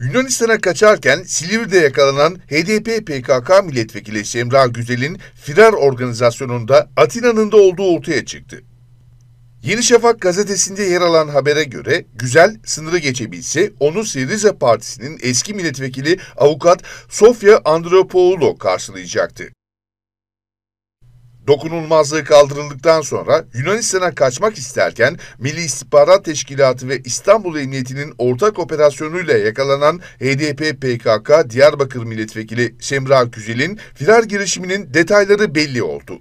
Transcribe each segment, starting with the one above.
Yunanistan'a kaçarken Silivri'de yakalanan HDP PKK milletvekili Semra Güzel'in firar organizasyonunda Atina'nın da olduğu ortaya çıktı. Yeni Şafak gazetesinde yer alan habere göre Güzel sınırı geçebilse onu Siriza Partisi'nin eski milletvekili avukat Sofya Andropoulou karşılayacaktı. Dokunulmazlığı kaldırıldıktan sonra Yunanistan'a kaçmak isterken Milli İstihbarat Teşkilatı ve İstanbul Emniyeti'nin ortak operasyonuyla yakalanan HDP-PKK Diyarbakır Milletvekili Semra Güzel'in firar girişiminin detayları belli oldu.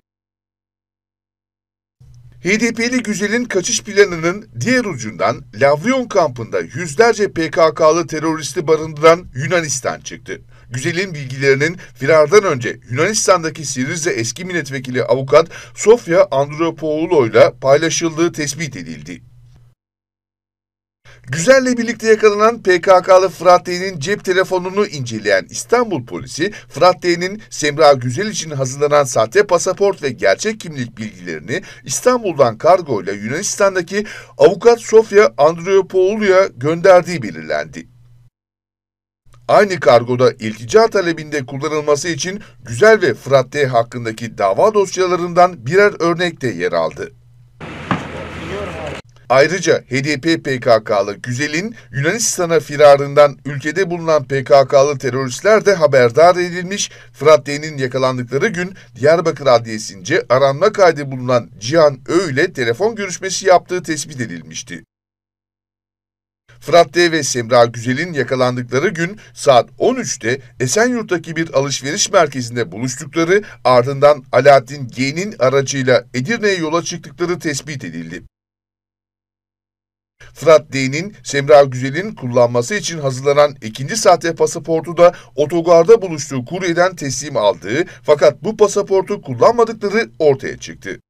HDP'li Güzel'in kaçış planının diğer ucundan Lavrion kampında yüzlerce PKK'lı teröristi barındıran Yunanistan çıktı. Güzel'in bilgilerinin firardan önce Yunanistan'daki Sirize eski milletvekili avukat Sofia Andropoulou ile paylaşıldığı tespit edildi. Güzel'le birlikte yakalanan PKK'lı Fırat D'nin cep telefonunu inceleyen İstanbul polisi, Fırat D'nin Semra Güzel için hazırlanan sahte pasaport ve gerçek kimlik bilgilerini İstanbul'dan kargo ile Yunanistan'daki avukat Sofia Andreopoulou'ya gönderdiği belirlendi aynı kargoda iltica talebinde kullanılması için Güzel ve Fırat D. hakkındaki dava dosyalarından birer örnek de yer aldı. Ayrıca HDP PKK'lı Güzel'in Yunanistan'a firarından ülkede bulunan PKK'lı teröristler de haberdar edilmiş. Fırat D'nin yakalandıkları gün Diyarbakır Adliyesi'nce aranma kaydı bulunan Cihan Ö ile telefon görüşmesi yaptığı tespit edilmişti. Fırat D ve Semra Güzel'in yakalandıkları gün saat 13'te Esenyurt'taki bir alışveriş merkezinde buluştukları ardından Alaaddin G'nin aracıyla Edirne'ye yola çıktıkları tespit edildi. Fırat D'nin Semra Güzel'in kullanması için hazırlanan ikinci sahte pasaportu da otogarda buluştuğu kuryeden teslim aldığı fakat bu pasaportu kullanmadıkları ortaya çıktı.